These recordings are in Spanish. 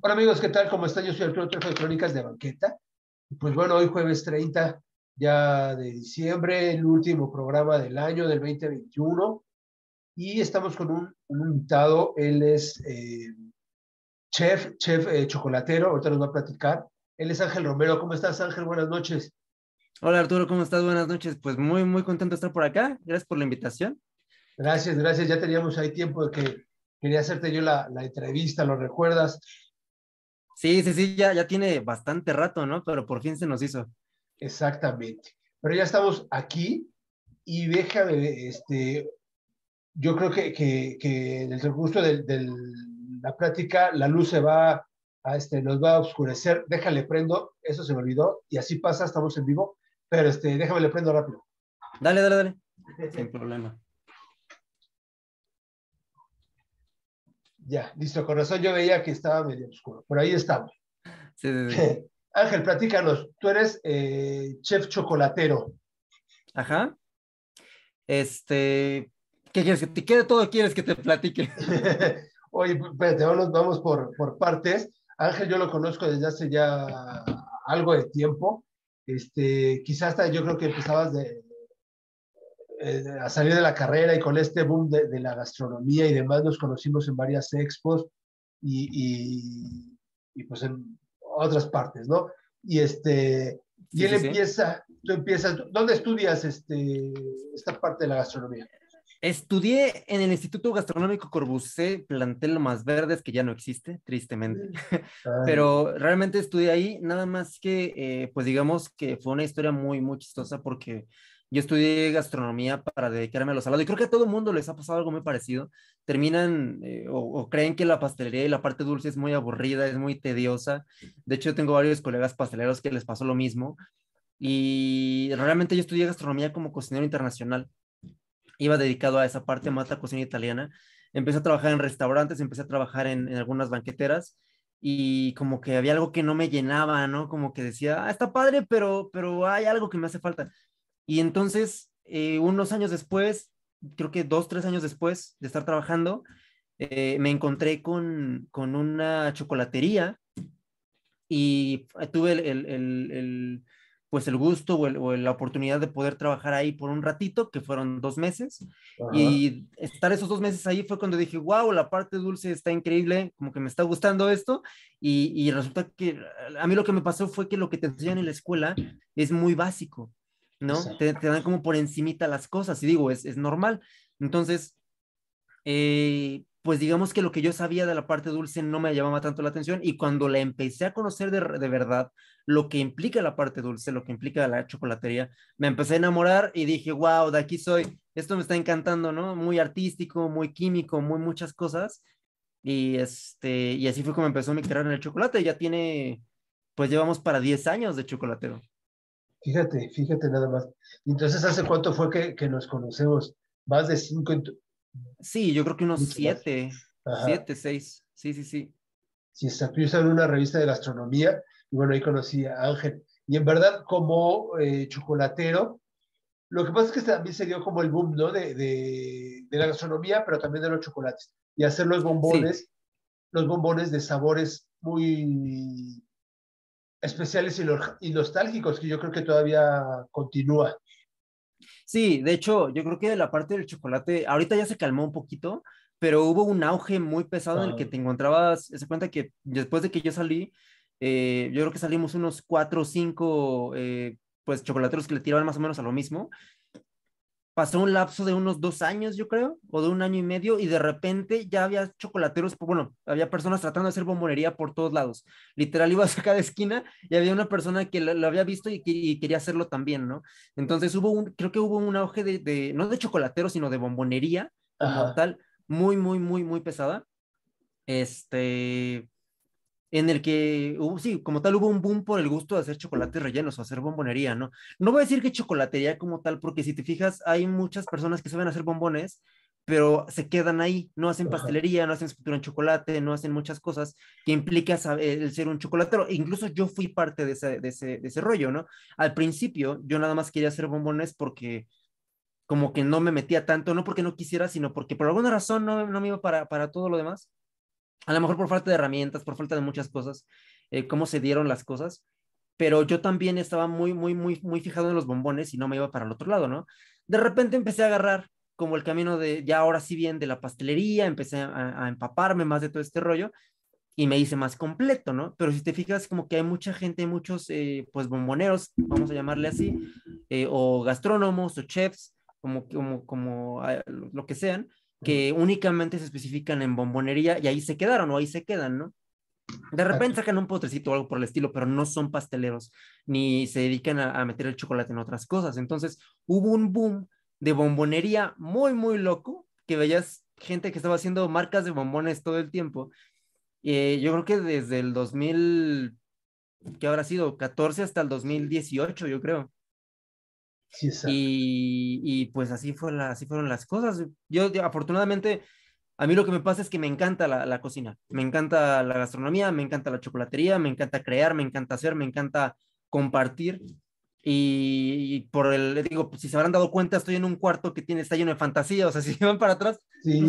Hola amigos, ¿qué tal? ¿Cómo están? Yo soy Arturo Trejo de Crónicas de Banqueta. Pues bueno, hoy jueves 30 ya de diciembre, el último programa del año del 2021. Y estamos con un, invitado, él es eh, chef, chef eh, chocolatero, ahorita nos va a platicar. Él es Ángel Romero. ¿Cómo estás Ángel? Buenas noches. Hola Arturo, ¿cómo estás? Buenas noches. Pues muy, muy contento de estar por acá. Gracias por la invitación. Gracias, gracias. Ya teníamos ahí tiempo de que quería hacerte yo la, la entrevista, ¿lo recuerdas? Sí, sí, sí, ya, ya tiene bastante rato, ¿no? Pero por fin se nos hizo. Exactamente. Pero ya estamos aquí y déjame, este, yo creo que, que, que en el gusto de, la práctica la luz se va a, este, nos va a oscurecer. Déjale prendo, eso se me olvidó y así pasa, estamos en vivo. Pero este, déjame le prendo rápido. Dale, dale, dale. Sin problema. Ya, listo, con razón yo veía que estaba medio oscuro, Por ahí estamos. Ángel, platícanos, tú eres eh, chef chocolatero. Ajá. Este, ¿qué quieres? ¿Que te quede todo? ¿Quieres que te platique? Oye, pues, espérate, vamos, por, por partes. Ángel yo lo conozco desde hace ya algo de tiempo. Este, quizás hasta yo creo que empezabas de, eh, a salir de la carrera y con este boom de, la gastronomía y demás, nos conocimos en varias expos y, y, pues en otras partes, ¿no? Y este, quién empieza, tú empiezas, ¿dónde estudias este, esta parte de la gastronomía? Estudié en el Instituto Gastronómico Corbusé, plantel Más Verdes, que ya no existe, tristemente, mm. pero realmente estudié ahí, nada más que, eh, pues digamos que fue una historia muy, muy chistosa porque yo estudié gastronomía para dedicarme a los salados y creo que a todo el mundo les ha pasado algo muy parecido. Terminan eh, o, creen que la pastelería y la parte dulce es muy aburrida, es muy tediosa. De hecho, yo tengo varios colegas pasteleros que les pasó lo mismo. Y realmente yo estudié gastronomía como cocinero internacional. Iba dedicado a esa parte más la cocina italiana. Empecé a trabajar en restaurantes, empecé a trabajar en, algunas banqueteras y como que había algo que no me llenaba, ¿no? Como que decía, ah, está padre, pero, pero hay algo que me hace falta. Y entonces, eh, unos años después, creo que dos, tres años después de estar trabajando, eh, me encontré con, una chocolatería y tuve el, pues el gusto o, la oportunidad de poder trabajar ahí por un ratito, que fueron dos meses, y estar esos dos meses ahí fue cuando dije, wow, la parte dulce está increíble, como que me está gustando esto, y, y resulta que a mí lo que me pasó fue que lo que te enseñan en la escuela es muy básico, ¿no? Te, dan como por encimita las cosas, y digo, es, es normal. Entonces, eh, pues digamos que lo que yo sabía de la parte dulce no me llamaba tanto la atención y cuando la empecé a conocer de, de, verdad, lo que implica la parte dulce, lo que implica la chocolatería, me empecé a enamorar y dije, wow, de aquí soy, esto me está encantando, ¿no? Muy artístico, muy químico, muy muchas cosas. Y, este, y así fue como empezó mi carrera en el chocolate, ya tiene, pues llevamos para 10 años de chocolatero. Fíjate, fíjate nada más. Entonces, ¿hace cuánto fue que, nos conocemos? Más de cinco. Sí, yo creo que unos siete, siete, seis. Sí, sí, sí. Sí, está. Yo estaba en una revista de gastronomía y bueno, ahí conocí a Ángel. Y en verdad, como eh, chocolatero, lo que pasa es que también se dio como el boom, ¿no? De, de, la gastronomía, pero también de los chocolates. Y hacer los bombones, los bombones de sabores muy especiales y, nostálgicos, que yo creo que todavía continúa. Sí, de hecho, yo creo que la parte del chocolate, ahorita ya se calmó un poquito, pero hubo un auge muy pesado en el que te encontrabas, se cuenta que después de que yo salí, eh, yo creo que salimos unos cuatro o cinco eh, pues chocolateros que le tiraban más o menos a lo mismo pasó un lapso de unos dos años, yo creo, o de un año y medio, y de repente ya había chocolateros, bueno, había personas tratando de hacer bombonería por todos lados. Literal, iba a cada esquina y había una persona que lo, había visto y, quería hacerlo también, ¿no? Entonces hubo un, creo que hubo un auge de, de no de chocolateros, sino de bombonería, como tal, muy, muy, muy, muy pesada. Este, en el que sí, como tal hubo un boom por el gusto de hacer chocolates rellenos o hacer bombonería, ¿no? No voy a decir que chocolatería como tal, porque si te fijas, hay muchas personas que saben hacer bombones, pero se quedan ahí, no hacen pastelería, no hacen escultura en chocolate, no hacen muchas cosas que implica saber, el ser un chocolatero. Incluso yo fui parte de ese, de, rollo, ¿no? Al principio yo nada más quería hacer bombones porque como que no me metía tanto, no porque no quisiera, sino porque por alguna razón no, no me iba para, para todo lo demás a lo mejor por falta de herramientas, por falta de muchas cosas, eh, cómo se dieron las cosas, pero yo también estaba muy, muy, muy, muy fijado en los bombones y no me iba para el otro lado, ¿no? De repente empecé a agarrar como el camino de, ya ahora sí bien, de la pastelería, empecé a, empaparme más de todo este rollo y me hice más completo, ¿no? Pero si te fijas, como que hay mucha gente, muchos, eh, pues, bomboneros, vamos a llamarle así, eh, o gastrónomos, o chefs, como, como, como ah, lo que sean, que únicamente se especifican en bombonería y ahí se quedaron o ahí se quedan, ¿no? De repente sacan un potrecito o algo por el estilo, pero no son pasteleros ni se dedican a, meter el chocolate en otras cosas. Entonces hubo un boom de bombonería muy, muy loco que veías gente que estaba haciendo marcas de bombones todo el tiempo. Eh, yo creo que desde el 2000, que habrá sido 14 hasta el 2018, yo creo y, pues así, fue así fueron las cosas. Yo afortunadamente, a mí lo que me pasa es que me encanta la, cocina, me encanta la gastronomía, me encanta la chocolatería, me encanta crear, me encanta hacer, me encanta compartir. Y, por el, digo, si se habrán dado cuenta, estoy en un cuarto que tiene, está lleno de fantasía, o sea, si van para atrás,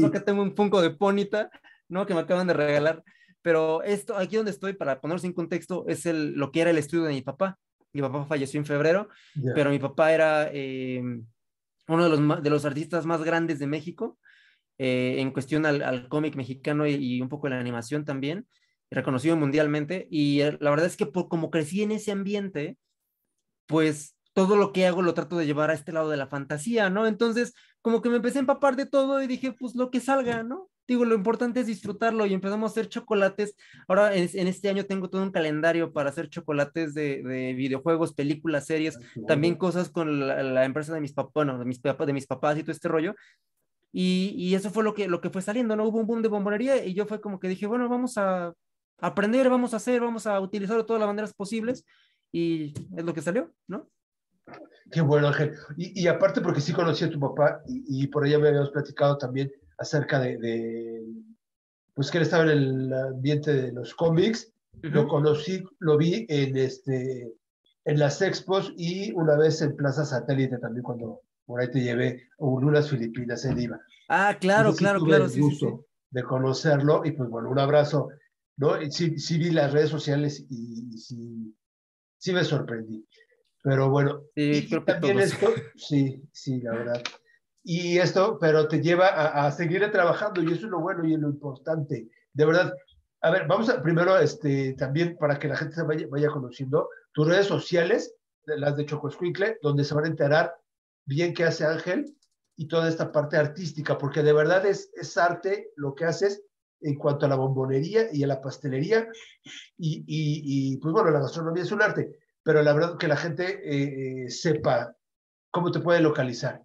acá tengo un punco de ponita ¿no? Que me acaban de regalar. Pero esto, aquí donde estoy, para ponerse en contexto, es lo que era el estudio de mi papá mi papá falleció en febrero, pero mi papá era eh, uno de los, de los artistas más grandes de México eh, en cuestión al, al cómic mexicano y, un poco de la animación también, reconocido mundialmente. Y eh, la verdad es que por como crecí en ese ambiente, pues todo lo que hago lo trato de llevar a este lado de la fantasía, ¿no? Entonces, como que me empecé a empapar de todo y dije, pues lo que salga, ¿no? Digo, lo importante es disfrutarlo y empezamos a hacer chocolates. Ahora en, este año tengo todo un calendario para hacer chocolates de, videojuegos, películas, series, ah, también cosas con la, empresa de mis papás, de mis, de mis papás y todo este rollo. Y, eso fue lo que, lo que fue saliendo, ¿no? Hubo un boom de bombonería y yo fue como que dije, bueno, vamos a aprender, vamos a hacer, vamos a utilizar de todas las maneras posibles y es lo que salió, ¿no? Qué bueno, Ángel. Y, aparte porque sí conocí a tu papá y, y por ahí habíamos platicado también, acerca de, pues que él estaba en el ambiente de los cómics. Lo conocí, lo vi en, este, en las expos y una vez en Plaza Satélite también cuando por ahí te llevé a unas Filipinas, él iba. Ah, claro, claro, claro. gusto de conocerlo y pues bueno, un abrazo. ¿no? sí, sí vi las redes sociales y, sí, sí me sorprendí. Pero bueno, sí, también esto, sí, sí, la verdad y esto, pero te lleva a, seguir trabajando y eso es lo bueno y lo importante. De verdad, a ver, vamos primero, este, también para que la gente se vaya, conociendo, tus redes sociales, las de Choco donde se van a enterar bien qué hace Ángel y toda esta parte artística, porque de verdad es, es arte lo que haces en cuanto a la bombonería y a la pastelería y, y, pues bueno, la gastronomía es un arte, pero la verdad que la gente eh, eh, sepa cómo te puede localizar.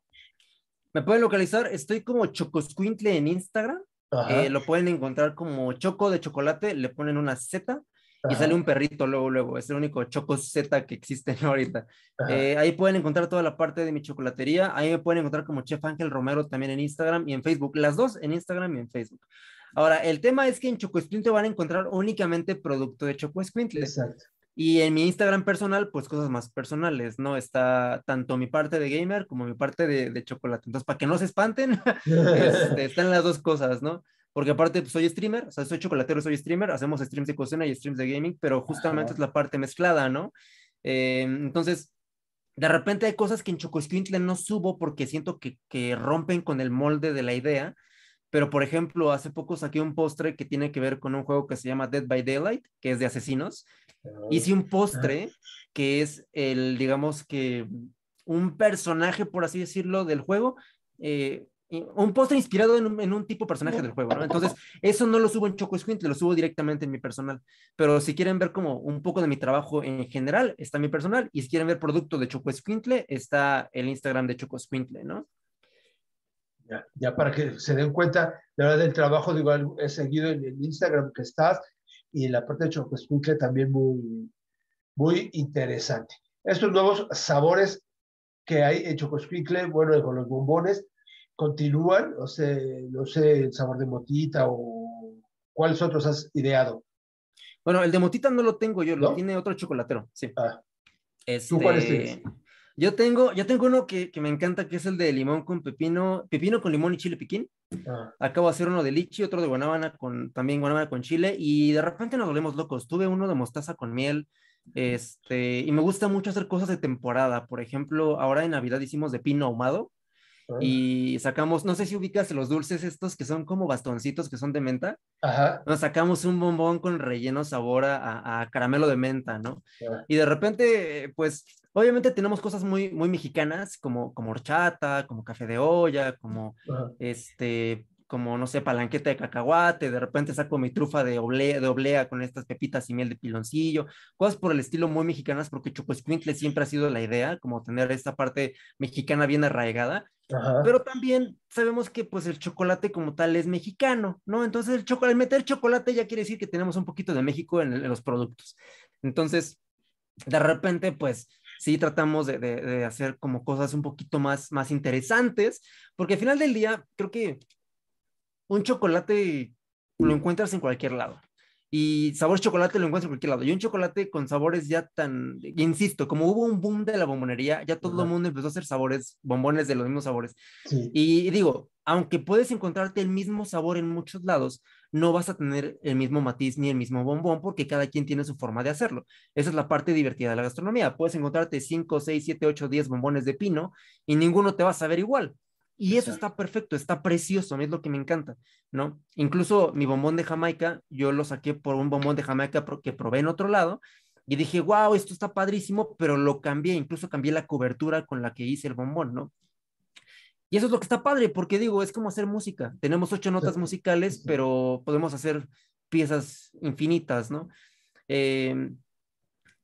Me pueden localizar, estoy como Chocoscuintle en Instagram. Eh, lo pueden encontrar como Choco de chocolate, le ponen una Z y sale un perrito luego, luego. Es el único Choco Z que existe ahorita. Eh, ahí pueden encontrar toda la parte de mi chocolatería. Ahí me pueden encontrar como Chef Ángel Romero también en Instagram y en Facebook. Las dos en Instagram y en Facebook. Ahora, el tema es que en Choco van a encontrar únicamente producto de Choco Exacto. Y en mi Instagram personal, pues cosas más personales, ¿no? Está tanto mi parte de gamer como mi parte de, de chocolate. Entonces, para que no se espanten, este, están las dos cosas, ¿no? Porque aparte pues, soy streamer, o sea, soy chocolatero, soy streamer, hacemos streams de cocina y streams de gaming, pero justamente es la parte mezclada, ¿no? Eh, entonces, de repente hay cosas que en Chocosquintla no subo porque siento que, que rompen con el molde de la idea pero, por ejemplo, hace poco saqué un postre que tiene que ver con un juego que se llama Dead by Daylight, que es de asesinos. Ah, Hice un ah. postre que es el, digamos que, un personaje, por así decirlo, del juego. Eh, un postre inspirado en un, tipo personaje del juego, ¿no? Entonces, eso no lo subo en Choco Squintle, lo subo directamente en mi personal. Pero si quieren ver como un poco de mi trabajo en general, está mi personal. Y si quieren ver producto de Choco Squintle, está el Instagram de Choco Squintle, ¿no? Ya, para que se den cuenta, la verdad, del trabajo, digo, he seguido en, el Instagram que estás y en la parte de chocolate también muy, muy interesante. Estos nuevos sabores que hay en Chocoescuincle, bueno, con los bombones, continúan, o sea, no sé, el sabor de motita o cuáles otros has ideado. Bueno, el de motita no lo tengo yo, lo tiene otro chocolatero, sí. Ah. Este... ¿Tú cuáles yo tengo, yo tengo uno que, que, me encanta, que es el de limón con pepino, pepino con limón y chile piquín. Ah. Acabo de hacer uno de lichi, otro de guanábana con, también guanábana con chile, y de repente nos volvemos locos. Tuve uno de mostaza con miel, este, y me gusta mucho hacer cosas de temporada. Por ejemplo, ahora en Navidad hicimos de pino ahumado, y sacamos, no sé si ubicas los dulces estos que son como bastoncitos que son de menta. Ajá. Nos sacamos un bombón con relleno sabor a, caramelo de menta, ¿no? Y de repente, pues, obviamente tenemos cosas muy, muy mexicanas como, como horchata, como café de olla, como este, como, no sé, palanqueta de cacahuate, de repente saco mi trufa de oblea, de con estas pepitas y miel de piloncillo, cosas por el estilo muy mexicanas, porque esprintle siempre ha sido la idea, como tener esta parte mexicana bien arraigada, pero también sabemos que pues el chocolate como tal es mexicano, ¿no? Entonces el chocolate, meter chocolate ya quiere decir que tenemos un poquito de México en, los productos. Entonces, de repente, pues sí tratamos de, hacer como cosas un poquito más, más interesantes, porque al final del día creo que un chocolate lo encuentras en cualquier lado. Y sabor chocolate lo encuentras en cualquier lado. Y un chocolate con sabores ya tan, insisto, como hubo un boom de la bombonería, ya todo el mundo empezó a hacer sabores, bombones de los mismos sabores. Y digo, aunque puedes encontrarte el mismo sabor en muchos lados, no vas a tener el mismo matiz ni el mismo bombón porque cada quien tiene su forma de hacerlo. Esa es la parte divertida de la gastronomía. Puedes encontrarte 5, 6, 7, 8, 10 bombones de pino y ninguno te va a saber igual. Y eso está perfecto, está precioso, es lo que me encanta, ¿no? Incluso mi bombón de Jamaica, yo lo saqué por un bombón de Jamaica que probé en otro lado y dije, wow, esto está padrísimo, pero lo cambié, incluso cambié la cobertura con la que hice el bombón, ¿no? Y eso es lo que está padre, porque digo, es como hacer música. Tenemos ocho notas musicales, pero podemos hacer piezas infinitas, ¿no? Eh,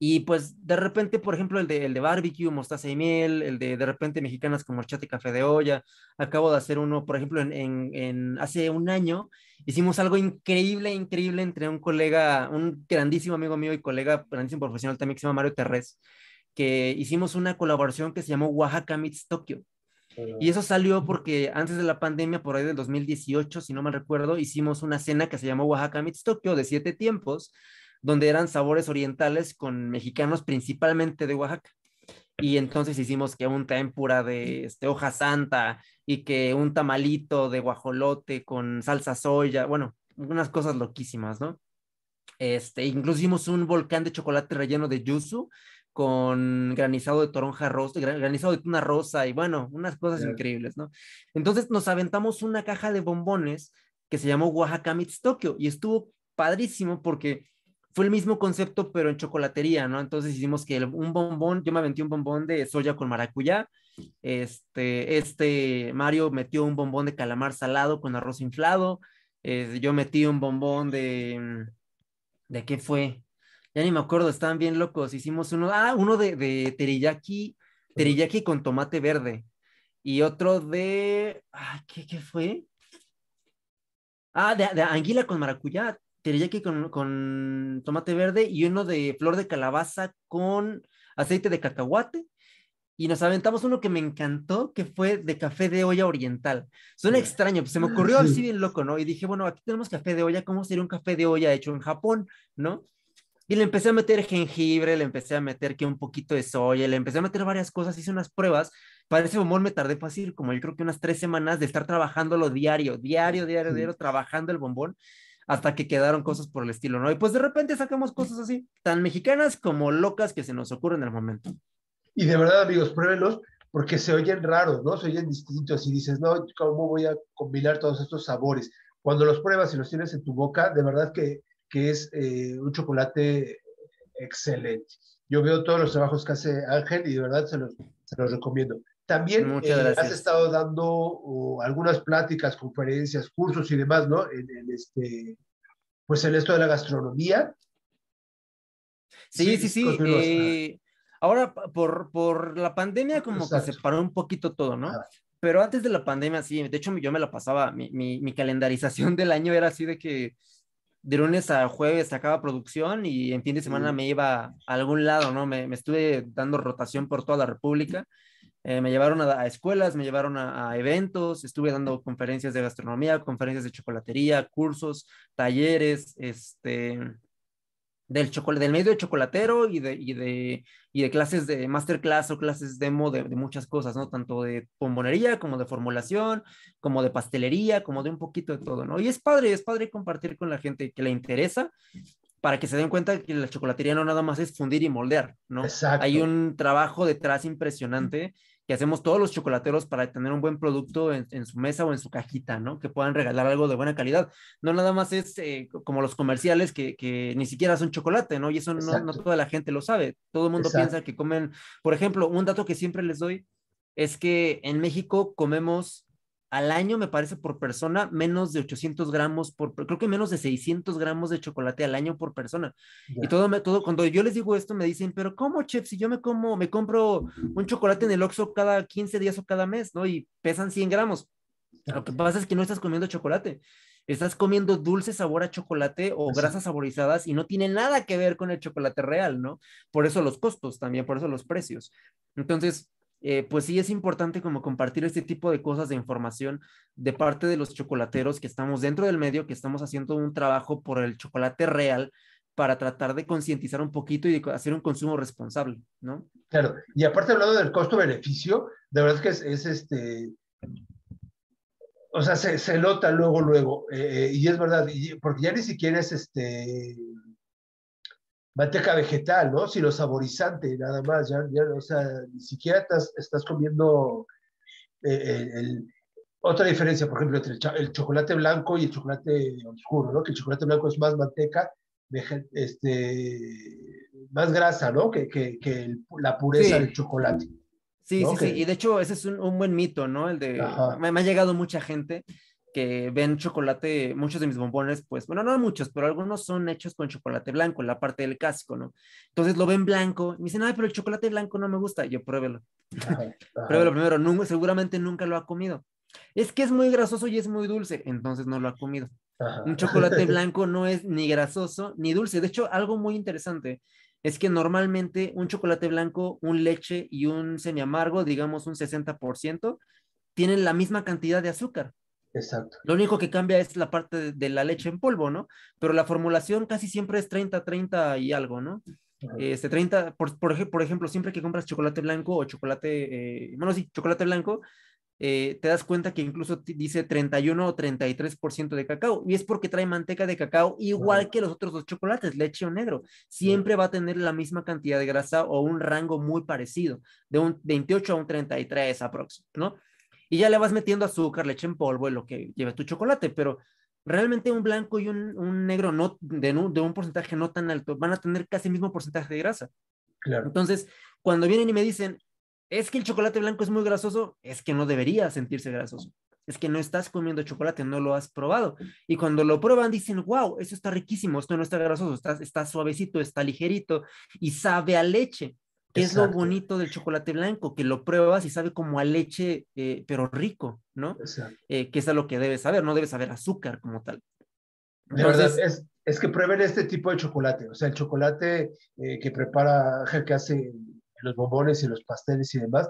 y pues de repente, por ejemplo, el de, el barbecue, mostaza y miel, el de de repente mexicanas como chate y café de olla. Acabo de hacer uno, por ejemplo, en, hace un año hicimos algo increíble, increíble entre un colega, un grandísimo amigo mío y colega, grandísimo profesional también que se llama Mario Terrés, que hicimos una colaboración que se llamó Oaxaca Meets Tokio. Y eso salió porque antes de la pandemia, por ahí del 2018, si no mal recuerdo, hicimos una cena que se llamó Oaxaca Meets Tokio de siete tiempos, donde eran sabores orientales con mexicanos principalmente de Oaxaca. Y entonces hicimos que un tempura de este, hoja santa y que un tamalito de guajolote con salsa soya, bueno, unas cosas loquísimas, ¿no? Este, incluso hicimos un volcán de chocolate relleno de yuzu con granizado de toronja rosa, granizado de tuna rosa y bueno, unas cosas increíbles, ¿no? Entonces nos aventamos una caja de bombones que se llamó Oaxaca Meets Tokyo y estuvo padrísimo porque fue el mismo concepto, pero en chocolatería, ¿no? Entonces hicimos que un bombón, yo me aventé un bombón de soya con maracuyá, este, este Mario metió un bombón de calamar salado con arroz inflado, eh, yo metí un bombón de, ¿de qué fue? Ya ni me acuerdo, estaban bien locos, hicimos uno, ah, uno de, de teriyaki, teriyaki con tomate verde, y otro de, ¿qué, fue? Ah, de anguila con maracuyá, teriyaki con, con tomate verde y uno de flor de calabaza con aceite de cacahuate y nos aventamos uno que me encantó, que fue de café de olla oriental. Suena extraño, pues, se me ocurrió así bien loco, ¿no? Y dije, bueno, aquí tenemos café de olla, ¿cómo sería un café de olla hecho en Japón, ¿no? Y le empecé a meter jengibre, le empecé a meter que un poquito de soya, le empecé a meter varias cosas, hice unas pruebas. Para ese bombón me tardé fácil, como yo creo que unas tres semanas de estar trabajándolo diario, diario, diario, diario, trabajando el bombón hasta que quedaron cosas por el estilo, ¿no? Y pues de repente sacamos cosas así, tan mexicanas como locas que se nos ocurren en el momento. Y de verdad, amigos, pruébenlos porque se oyen raros, ¿no? Se oyen distintos y dices, no, ¿cómo voy a combinar todos estos sabores? Cuando los pruebas y los tienes en tu boca, de verdad que, que es eh, un chocolate excelente. Yo veo todos los trabajos que hace Ángel y de verdad se los, se los recomiendo. También eh, has estado dando algunas pláticas, conferencias, cursos y demás, ¿no? En, este, pues en esto de la gastronomía. Sí, sí, sí. Eh, ahora, por, por, la pandemia, como que se paró un poquito todo, ¿no? Pero antes de la pandemia, sí, de hecho yo me la pasaba, mi, mi, calendarización del año era así de que de lunes a jueves sacaba producción y en fin de semana me iba a algún lado, ¿no? Me, me estuve dando rotación por toda la República eh, me llevaron a, escuelas, me llevaron a, eventos, estuve dando conferencias de gastronomía, conferencias de chocolatería, cursos, talleres, este, del, chocolate, del medio de chocolatero y de, y de, y de clases de masterclass o clases demo de, de, muchas cosas, ¿no? Tanto de bombonería como de formulación, como de pastelería, como de un poquito de todo, ¿no? Y es padre, es padre compartir con la gente que le interesa para que se den cuenta que la chocolatería no nada más es fundir y moldear, ¿no? Hay un trabajo detrás impresionante que hacemos todos los chocolateros para tener un buen producto en, su mesa o en su cajita, ¿no? Que puedan regalar algo de buena calidad. No nada más es eh, como los comerciales que, ni siquiera son chocolate, ¿no? Y eso no, toda la gente lo sabe. Todo el mundo piensa que comen, por ejemplo, un dato que siempre les doy es que en México comemos al año, me parece, por persona, menos de 800 gramos, por, creo que menos de 600 gramos de chocolate al año por persona. Y todo, todo, cuando yo les digo esto, me dicen, pero ¿cómo, chef? Si yo me como, me compro un chocolate en el Oxxo cada 15 días o cada mes, ¿no? Y pesan 100 gramos. Lo que pasa es que no estás comiendo chocolate. Estás comiendo dulce sabor a chocolate o grasas saborizadas y no tiene nada que ver con el chocolate real, ¿no? Por eso los costos también, por eso los precios. Entonces, eh, pues sí es importante como compartir este tipo de cosas de información de parte de los chocolateros que estamos dentro del medio, que estamos haciendo un trabajo por el chocolate real para tratar de concientizar un poquito y hacer un consumo responsable, ¿no? Claro, y aparte hablando del costo-beneficio, de verdad es que es, este, o sea, se, se nota luego, luego, eh, eh, y es verdad, porque ya ni siquiera es este, manteca vegetal, ¿no? Si lo saborizante, nada más, ya, ya o sea, ni siquiera estás, comiendo eh, otra diferencia, por ejemplo, entre el, chocolate blanco y el chocolate oscuro, ¿no? Que el chocolate blanco es más manteca, este, más grasa, ¿no? Que, la pureza del chocolate. Sí, sí, sí. Y de hecho, ese es un, buen mito, ¿no? El de. Me, ha llegado mucha gente que ven chocolate, muchos de mis bombones, pues, bueno, no muchos, pero algunos son hechos con chocolate blanco, la parte del casco, ¿no? Entonces lo ven blanco, me dicen, ay, pero el chocolate blanco no me gusta, yo pruébelo. pruébelo primero, nunca, seguramente nunca lo ha comido. Es que es muy grasoso y es muy dulce, entonces no lo ha comido. Un chocolate blanco no es ni grasoso ni dulce. De hecho, algo muy interesante es que normalmente un chocolate blanco, un leche y un semi amargo digamos un 60%, tienen la misma cantidad de azúcar. Exacto. Lo único que cambia es la parte de, la leche en polvo, ¿no? Pero la formulación casi siempre es 30, 30 y algo, ¿no? Este 30, por, por, ejemplo, siempre que compras chocolate blanco o chocolate, eh, bueno, sí, chocolate blanco, eh, te das cuenta que incluso dice 31 o 33% de cacao, y es porque trae manteca de cacao igual que los otros dos chocolates, leche o negro. Siempre va a tener la misma cantidad de grasa o un rango muy parecido, de un 28 a un 33 aproximadamente, ¿no? Y ya le vas metiendo azúcar, leche en polvo lo que lleve tu chocolate, pero realmente un blanco y un, negro no, de, un porcentaje no tan alto van a tener casi el mismo porcentaje de grasa. Claro. Entonces, cuando vienen y me dicen, es que el chocolate blanco es muy grasoso, es que no debería sentirse grasoso. Es que no estás comiendo chocolate, no lo has probado. Y cuando lo prueban, dicen, wow, eso está riquísimo, esto no está grasoso, está, está suavecito, está ligerito y sabe a leche es lo bonito del chocolate blanco, que lo pruebas y sabe como a leche, eh, pero rico, ¿no? Eh, que es a lo que debes saber, no debes saber azúcar como tal. de verdad, es, que prueben este tipo de chocolate, o sea, el chocolate eh, que prepara, que hace los bombones y los pasteles y demás,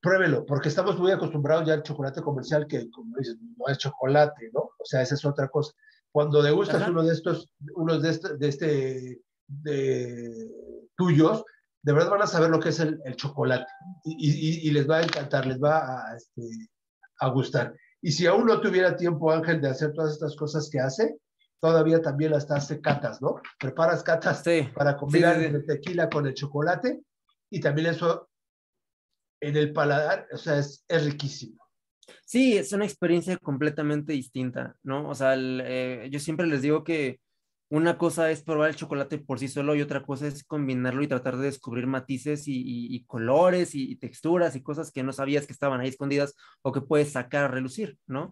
pruébelo, porque estamos muy acostumbrados ya al chocolate comercial, que como dices, no es chocolate, ¿no? O sea, esa es otra cosa. Cuando degustas gustas uno de estos, uno de este, de, este, de tuyos, de verdad van a saber lo que es el, chocolate y, les va a encantar, les va este, a, gustar. Y si aún no tuviera tiempo, Ángel, de hacer todas estas cosas que hace, todavía también las hace catas, ¿no? Preparas catas para combinar el tequila con el chocolate y también eso en el paladar, o sea, es, riquísimo. Sí, es una experiencia completamente distinta, ¿no? O sea, eh, yo siempre les digo que una cosa es probar el chocolate por sí solo y otra cosa es combinarlo y tratar de descubrir matices y, colores y, texturas y cosas que no sabías que estaban ahí escondidas o que puedes sacar a relucir, ¿no?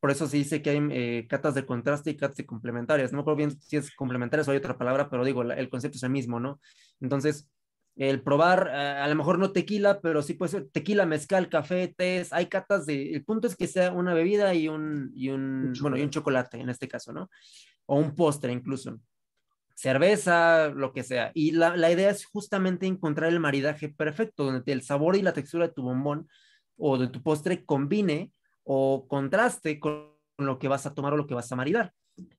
Por eso se dice que hay eh, catas de contraste y catas de complementarias. No me acuerdo bien si es complementarias o hay otra palabra, pero digo, el concepto es el mismo, ¿no? Entonces, el probar, a, lo mejor no tequila, pero sí puede ser tequila, mezcal, café, té. hay catas de, el punto es que sea una bebida y un, un bueno, y un chocolate en este caso, ¿no? o un postre incluso, cerveza, lo que sea. Y la, idea es justamente encontrar el maridaje perfecto, donde el sabor y la textura de tu bombón o de tu postre combine o contraste con lo que vas a tomar o lo que vas a maridar.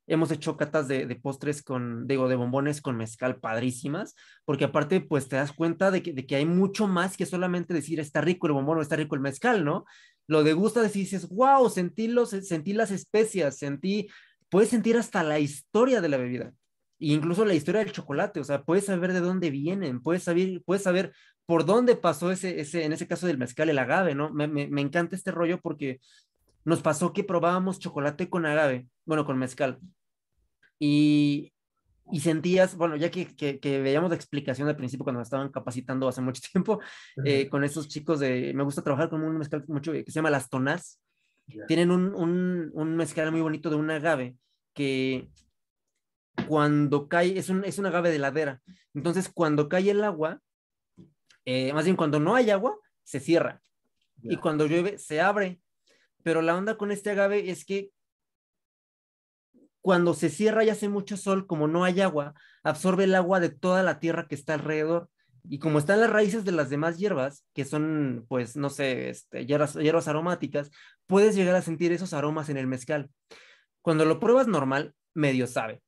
Hemos hecho catas de, de, postres con, digo, de bombones con mezcal padrísimas, porque aparte, pues te das cuenta de que, hay mucho más que solamente decir está rico el bombón o está rico el mezcal, ¿no? Lo degustas y dices, wow, sentí, los, sentí las especias, sentí puedes sentir hasta la historia de la bebida, incluso la historia del chocolate, o sea, puedes saber de dónde vienen, puedes saber, puedes saber por dónde pasó ese, ese en ese caso del mezcal, el agave, ¿no? Me, encanta este rollo porque nos pasó que probábamos chocolate con agave, bueno, con mezcal, y, sentías, bueno, ya que, que, veíamos la explicación al principio cuando me estaban capacitando hace mucho tiempo, eh, con estos chicos de, me gusta trabajar con un mezcal mucho que se llama Las Tonás, tienen un, un, mezcal muy bonito de un agave que cuando cae, es un, agave de ladera. Entonces, cuando cae el agua, eh, más bien cuando no hay agua, se cierra. Y cuando llueve, se abre. Pero la onda con este agave es que cuando se cierra y hace mucho sol, como no hay agua, absorbe el agua de toda la tierra que está alrededor. Y como están las raíces de las demás hierbas, que son, pues, no sé, este, hierbas, hierbas aromáticas, puedes llegar a sentir esos aromas en el mezcal. Cuando lo pruebas normal, medio sabe.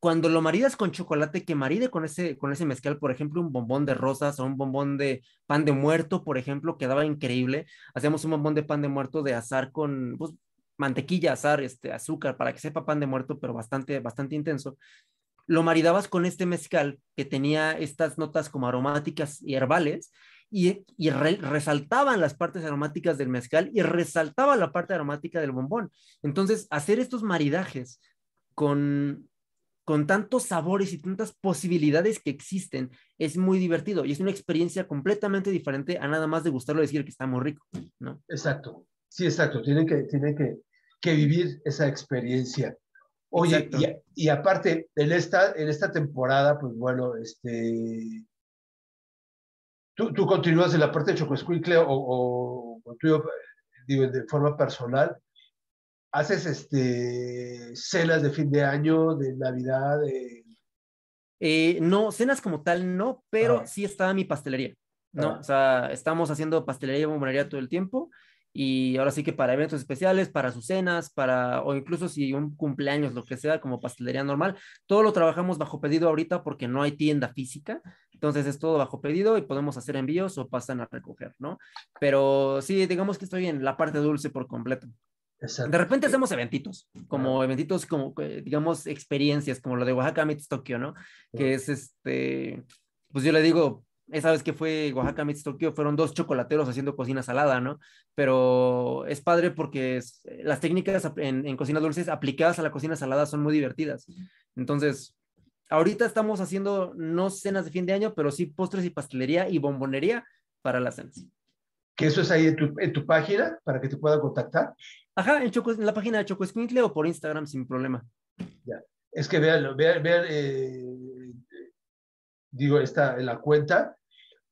Cuando lo maridas con chocolate, que maride con ese, con ese mezcal, por ejemplo, un bombón de rosas o un bombón de pan de muerto, por ejemplo, quedaba increíble. Hacíamos un bombón de pan de muerto de azar con pues, mantequilla, azar, este, azúcar, para que sepa pan de muerto, pero bastante, bastante intenso lo maridabas con este mezcal que tenía estas notas como aromáticas y herbales y, y resaltaban las partes aromáticas del mezcal y resaltaba la parte aromática del bombón. Entonces, hacer estos maridajes con, con tantos sabores y tantas posibilidades que existen es muy divertido y es una experiencia completamente diferente a nada más de gustarlo y decir que está muy rico, ¿no? Exacto, sí, exacto, tiene que, que, que vivir esa experiencia. Oye, y, y, aparte, en esta, en esta temporada, pues bueno, este, tú, tú continúas en la parte de Chocoscuicle, o, o, o tú, digo, de forma personal, haces este, cenas de fin de año, de Navidad, eh, no, cenas como tal no, pero ah. sí estaba mi pastelería. No, ah. o sea, estamos haciendo pastelería y bombonería todo el tiempo y ahora sí que para eventos especiales, para sus cenas, para, o incluso si un cumpleaños, lo que sea, como pastelería normal, todo lo trabajamos bajo pedido ahorita porque no hay tienda física, entonces es todo bajo pedido y podemos hacer envíos o pasan a recoger, ¿no? Pero sí, digamos que estoy en la parte dulce por completo. De repente hacemos eventitos, como eventitos, como eh, digamos experiencias, como lo de Oaxaca Meets Tokio, ¿no? Que es este, pues yo le digo, esa vez que fue Oaxaca Meets Tokio fueron dos chocolateros haciendo cocina salada, ¿no? Pero es padre porque eh, las técnicas en, cocina dulces aplicadas a la cocina salada son muy divertidas. Entonces, ahorita estamos haciendo no cenas de fin de año, pero sí postres y pastelería y bombonería para las cenas. Que eso es ahí en tu, página para que te pueda contactar. Ajá, en, la página de Choco Escuintle o por Instagram sin problema. Ya. Es que vean, vean, vean eh, digo, está en la cuenta,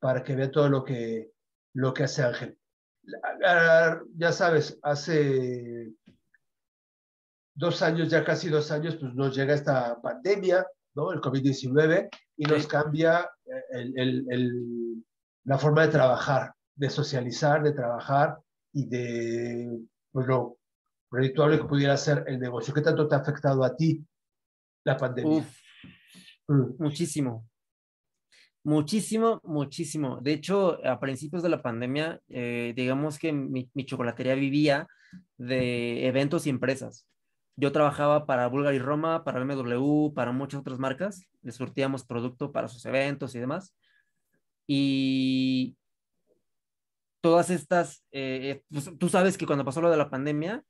para que vea todo lo que, lo que hace Ángel. Ya sabes, hace dos años, ya casi dos años, pues nos llega esta pandemia, ¿no? El COVID-19 y nos cambia eh, el, el, el, la forma de trabajar, de socializar, de trabajar y de pues, lo predictable que pudiera ser el negocio. ¿Qué tanto te ha afectado a ti la pandemia? Mm. Muchísimo, Muchísimo, muchísimo. De hecho, a principios de la pandemia, eh, digamos que mi, chocolatería vivía de eventos y empresas. Yo trabajaba para Bulgari Roma, para BMW, para muchas otras marcas. Les surtíamos producto para sus eventos y demás. Y todas estas, eh, eh, pues, tú sabes que cuando pasó lo de la pandemia,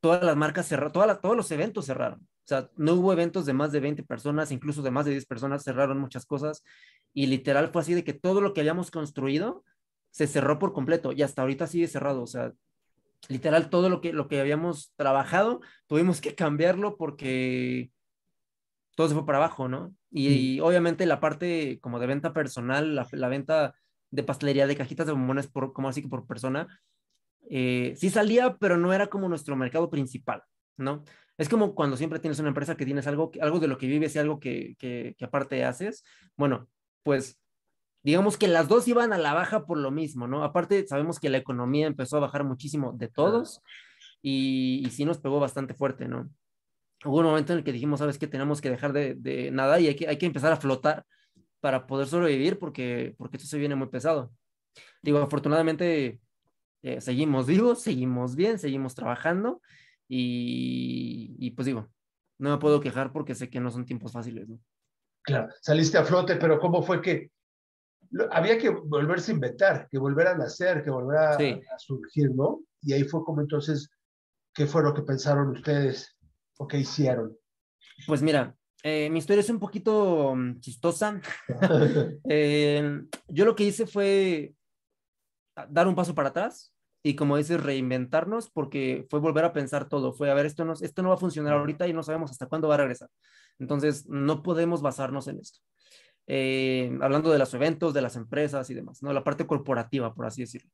todas las marcas cerraron, todos los eventos cerraron. O sea, no hubo eventos de más de 20 personas, incluso de más de 10 personas, cerraron muchas cosas y literal fue así de que todo lo que habíamos construido se cerró por completo y hasta ahorita sigue cerrado. O sea, literal todo lo que, lo que habíamos trabajado tuvimos que cambiarlo porque todo se fue para abajo, ¿no? Y, obviamente la parte como de venta personal, la, venta de pastelería, de cajitas de bombones, por, como así que por persona, eh, sí salía, pero no era como nuestro mercado principal, ¿no? Es como cuando siempre tienes una empresa que tienes algo, algo de lo que vives y algo que, que, aparte haces. Bueno, pues digamos que las dos iban a la baja por lo mismo, ¿no? Aparte, sabemos que la economía empezó a bajar muchísimo de todos y, y sí nos pegó bastante fuerte, ¿no? Hubo un momento en el que dijimos, ¿sabes qué? Tenemos que dejar de, de nada y hay que, hay que empezar a flotar para poder sobrevivir porque, porque esto se viene muy pesado. Digo, afortunadamente eh, seguimos vivos, seguimos bien, seguimos trabajando y, pues digo, no me puedo quejar porque sé que no son tiempos fáciles, ¿no? Claro, saliste a flote, pero ¿cómo fue que había que volverse a inventar, que volver a nacer, que volver a, surgir, ¿no? Y ahí fue como entonces, ¿qué fue lo que pensaron ustedes o qué hicieron? Pues mira, eh, mi historia es un poquito mm, chistosa. Eh, yo lo que hice fue ah, dar un paso para atrás, y como dices, reinventarnos porque fue volver a pensar todo, fue a ver, esto no, esto no va a funcionar ahorita y no sabemos hasta cuándo va a regresar. Entonces, no podemos basarnos en esto. Eh, hablando de los eventos, de las empresas y demás, ¿no? La parte corporativa, por así decirlo.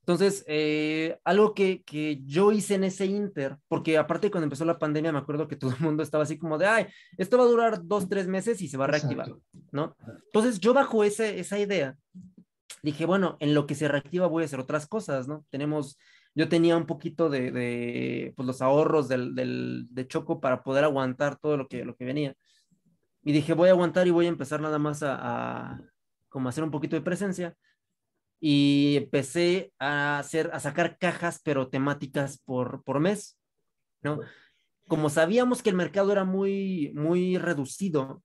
Entonces, eh, algo que, que, yo hice en ese inter, porque aparte cuando empezó la pandemia me acuerdo que todo el mundo estaba así como de, ay, esto va a durar dos, tres meses y se va a reactivar, ¿no? Entonces yo bajo ese, esa idea dije, bueno, en lo que se reactiva voy a hacer otras cosas, ¿no? Tenemos, yo tenía un poquito de, de pues, los ahorros del, del, de Choco para poder aguantar todo lo que, lo que venía. Y dije, voy a aguantar y voy a empezar nada más a, a como hacer un poquito de presencia. Y empecé a hacer, a sacar cajas, pero temáticas por, por mes, ¿no? Como sabíamos que el mercado era muy, muy reducido,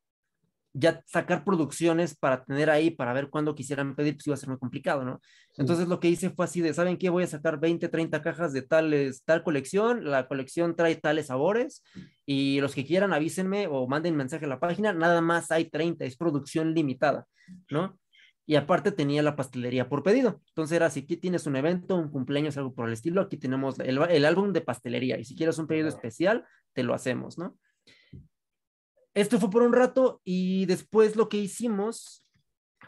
ya sacar producciones para tener ahí, para ver cuándo quisieran pedir, pues iba a ser muy complicado, ¿no? Entonces lo que hice fue así de, ¿saben qué? Voy a sacar 20, 30 cajas de tales, tal colección, la colección trae tales sabores y los que quieran avísenme o manden mensaje a la página, nada más hay 30, es producción limitada, ¿no? Y aparte tenía la pastelería por pedido. Entonces era, si aquí tienes un evento, un cumpleaños, algo por el estilo, aquí tenemos el, el álbum de pastelería y si quieres un pedido especial, te lo hacemos, ¿no? Esto fue por un rato y después lo que hicimos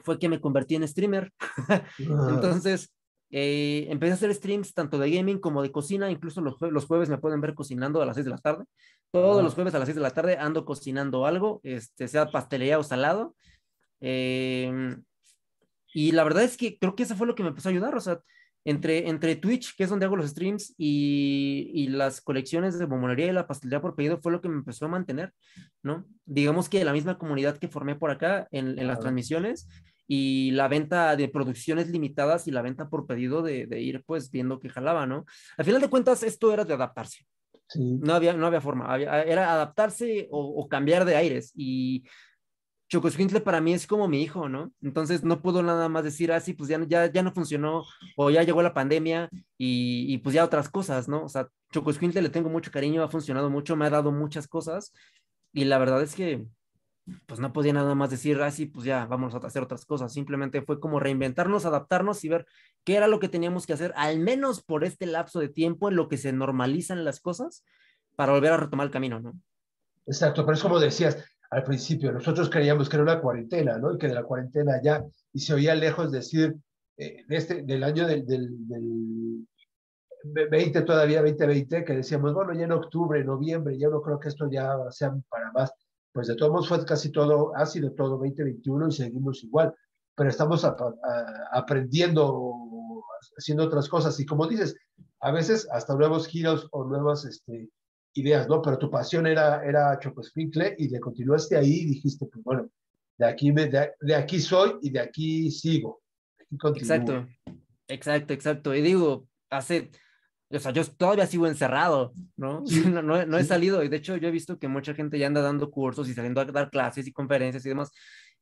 fue que me convertí en streamer. Ah. Entonces, eh, empecé a hacer streams tanto de gaming como de cocina, incluso los, jueves me pueden ver cocinando a las 6 de la tarde. Todos ah. los jueves a las 6 de la tarde ando cocinando algo, este, sea pastelería o salado. Em, y la verdad es que creo que eso fue lo que me empezó a ayudar, o sea, entre, entre Twitch, que es donde hago los streams, y, las colecciones de bombonería y la pastelería por pedido fue lo que me empezó a mantener, ¿no? Digamos que la misma comunidad que formé por acá en, las transmisiones y la venta de producciones limitadas y la venta por pedido de, ir pues viendo que jalaba, ¿no? Al final de cuentas, esto era de adaptarse. No, había, no había forma, era adaptarse o, cambiar de aires. Y Chocosquintle para mí es como mi hijo, ¿no? Entonces no puedo nada más decir, ah, sí, pues ya, ya, ya no funcionó, o ya llegó la pandemia, y, y pues ya otras cosas, ¿no? O sea, Chocosquintle le tengo mucho cariño, ha funcionado mucho, me ha dado muchas cosas, y la verdad es que, pues no podía nada más decir, ah, sí, pues ya, vamos a hacer otras cosas, simplemente fue como reinventarnos, adaptarnos y ver qué era lo que teníamos que hacer, al menos por este lapso de tiempo en lo que se normalizan las cosas, para volver a retomar el camino, ¿no? Exacto, pero es como decías, al principio. Nosotros creíamos que era una cuarentena, ¿no? Y que de la cuarentena ya, y se oía lejos decir, eh, este, del año del, del, 20 todavía, 2020, que decíamos, bueno, ya en octubre, noviembre, ya no creo que esto ya sea para más. Pues de todos modos fue casi todo, ha sido todo 2021 y seguimos igual, pero estamos aprendiendo, haciendo otras cosas. Y como dices, a veces hasta nuevos giros o nuevas este, ideas, ¿no? Pero tu pasión era, era y le continuaste ahí y dijiste, pues, bueno, de aquí, de, aquí soy y de aquí sigo. exacto, exacto, exacto. Y digo, hace, o sea, yo todavía sigo encerrado, ¿no? No, no, he salido y de hecho yo he visto que mucha gente ya anda dando cursos y saliendo a dar clases y conferencias y demás.